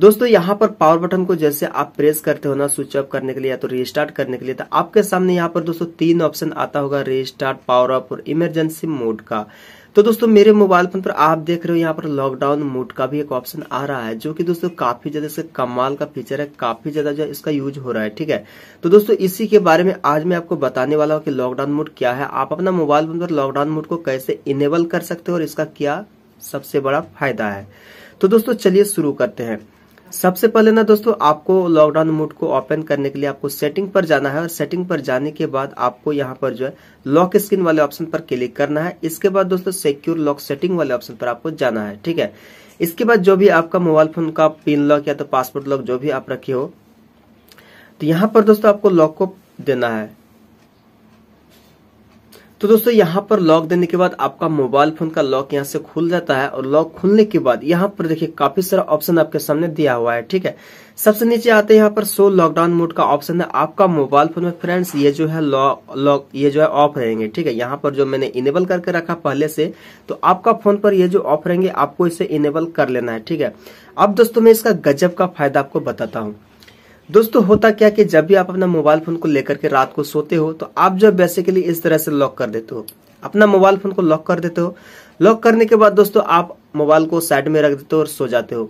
दोस्तों यहाँ पर पावर बटन को जैसे आप प्रेस करते हो ना स्विच ऑफ करने के लिए या तो रिस्टार्ट करने के लिए तो आपके सामने यहाँ पर दोस्तों तीन ऑप्शन आता होगा रिस्टार्ट पावर ऑफ और इमरजेंसी मोड का तो दोस्तों मेरे मोबाइल फोन पर आप देख रहे हो यहाँ पर लॉकडाउन मोड का भी एक ऑप्शन आ रहा है जो कि दोस्तों काफी ज्यादा इसका कमाल का फीचर है काफी ज्यादा जो इसका यूज हो रहा है ठीक है तो दोस्तों इसी के बारे में आज मैं आपको बताने वाला हूँ कि लॉकडाउन मोड क्या है आप अपना मोबाइल फोन पर लॉकडाउन मोड को कैसे इनेबल कर सकते हो और इसका क्या सबसे बड़ा फायदा है तो दोस्तों चलिए शुरू करते हैं सबसे पहले ना दोस्तों आपको लॉकडाउन मोड को ओपन करने के लिए आपको सेटिंग पर जाना है और सेटिंग पर जाने के बाद आपको यहाँ पर जो है लॉक स्क्रीन वाले ऑप्शन पर क्लिक करना है इसके बाद दोस्तों सिक्योर लॉक सेटिंग वाले ऑप्शन पर आपको जाना है ठीक है इसके बाद जो भी आपका मोबाइल फोन का पिन लॉक या तो पासवर्ड लॉक जो भी आप रखे हो तो यहाँ पर दोस्तों आपको लॉक को देना है तो दोस्तों यहाँ पर लॉक देने के बाद आपका मोबाइल फोन का लॉक यहाँ से खुल जाता है और लॉक खुलने के बाद यहाँ पर देखिए काफी सारा ऑप्शन आपके सामने दिया हुआ है ठीक है सबसे नीचे आते हैं यहाँ पर सो लॉकडाउन मोड का ऑप्शन है आपका मोबाइल फोन में फ्रेंड्स ये जो है लॉक ये जो है ऑफ रहेंगे ठीक है यहाँ पर जो मैंने इनेबल करके रखा पहले से तो आपका फोन पर ये जो ऑफ रहेंगे आपको इसे इनेबल कर लेना है ठीक है अब दोस्तों मैं इसका गजब का फायदा आपको बताता हूँ दोस्तों होता क्या कि जब भी आप अपना मोबाइल फोन को लेकर के रात को सोते हो तो आप जो बेसिकली इस तरह से लॉक कर देते हो अपना मोबाइल फोन को लॉक कर देते हो लॉक करने के बाद दोस्तों आप मोबाइल को साइड में रख देते हो और सो जाते हो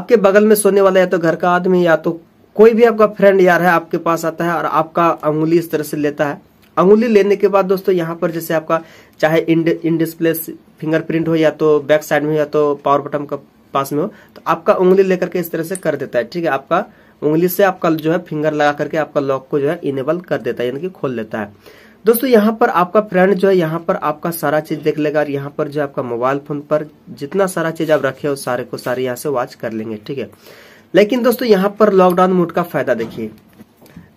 आपके बगल में सोने वाला या तो घर का आदमी या तो कोई भी आपका फ्रेंड यार है आपके पास आता है और आपका अंगुली इस तरह से लेता है अंगुली लेने के बाद दोस्तों यहाँ पर जैसे आपका चाहे इन डिस्प्ले फिंगरप्रिंट हो या तो बैक साइड में हो या तो पावर बटन का पास में हो तो आपका उंगली लेकर के इस तरह से कर देता है ठीक है आपका उंगली से आपका जो है फिंगर लगा करके आपका लॉक को जो है इनेबल कर देता है यानी कि खोल लेता है दोस्तों यहाँ पर आपका फ्रेंड जो है यहाँ पर आपका सारा चीज देख लेगा और यहाँ पर जो आपका मोबाइल फोन पर जितना सारा चीज आप रखे हो सारे को सारे यहाँ से वॉच कर लेंगे ठीक है लेकिन दोस्तों यहाँ पर लॉकडाउन मोड का फायदा देखिए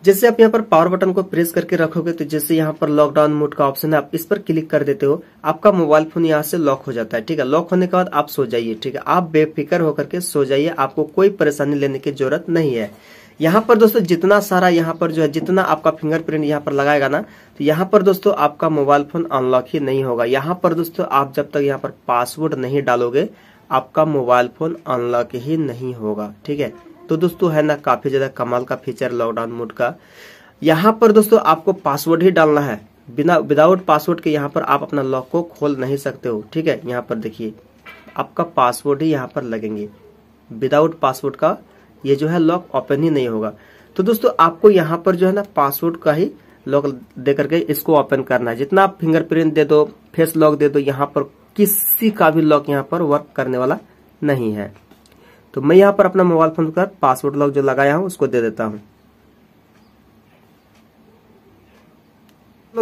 जैसे आप यहाँ पर पावर बटन को प्रेस करके रखोगे तो जैसे यहाँ पर लॉकडाउन मोड का ऑप्शन है आप इस पर क्लिक कर देते हो आपका मोबाइल फोन यहाँ से लॉक हो जाता है ठीक है लॉक होने के बाद आप सो जाइए ठीक है आप बेफिक्र होकर के सो जाइए आपको कोई परेशानी लेने की जरूरत नहीं है यहाँ पर दोस्तों जितना सारा यहाँ पर जो है जितना आपका फिंगरप्रिंट यहाँ पर लगाएगा ना तो यहाँ पर दोस्तों आपका मोबाइल फोन अनलॉक ही नहीं होगा यहाँ पर दोस्तों आप जब तक यहाँ पर पासवर्ड नहीं डालोगे आपका मोबाइल फोन अनलॉक ही नहीं होगा ठीक है तो दोस्तों है ना काफी ज्यादा कमाल का फीचर लॉकडाउन मोड का यहाँ पर दोस्तों आपको पासवर्ड ही डालना है बिना विदाउट पासवर्ड के यहाँ पर आप अपना लॉक को खोल नहीं सकते हो ठीक है यहाँ पर देखिए आपका पासवर्ड ही यहाँ पर लगेंगे विदाउट पासवर्ड का ये जो है लॉक ओपन ही नहीं होगा तो दोस्तों आपको यहाँ पर जो है ना पासवर्ड का ही लॉक दे करके इसको ओपन करना है जितना आप फिंगरप्रिंट दे दो फेस लॉक दे दो यहाँ पर किसी का भी लॉक यहाँ पर वर्क करने वाला नहीं है तो मैं यहाँ पर अपना मोबाइल फोन का पासवर्ड लॉक जो लगाया हूँ उसको दे देता हूँ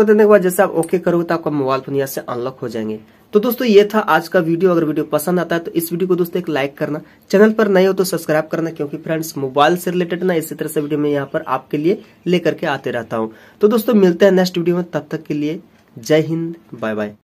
देने के बाद जैसे आप ओके करोगे तो आपका मोबाइल फोन यहाँ से अनलॉक हो जाएंगे तो दोस्तों ये था आज का वीडियो अगर वीडियो पसंद आता है तो इस वीडियो को दोस्तों एक लाइक करना चैनल पर नए हो तो सब्सक्राइब करना क्योंकि फ्रेंड्स मोबाइल से रिलेटेड ना इसी तरह से वीडियो मैं यहाँ पर आपके लिए लेकर के आते रहता हूँ तो दोस्तों मिलते हैं नेक्स्ट वीडियो में तब तक के लिए जय हिंद बाय बाय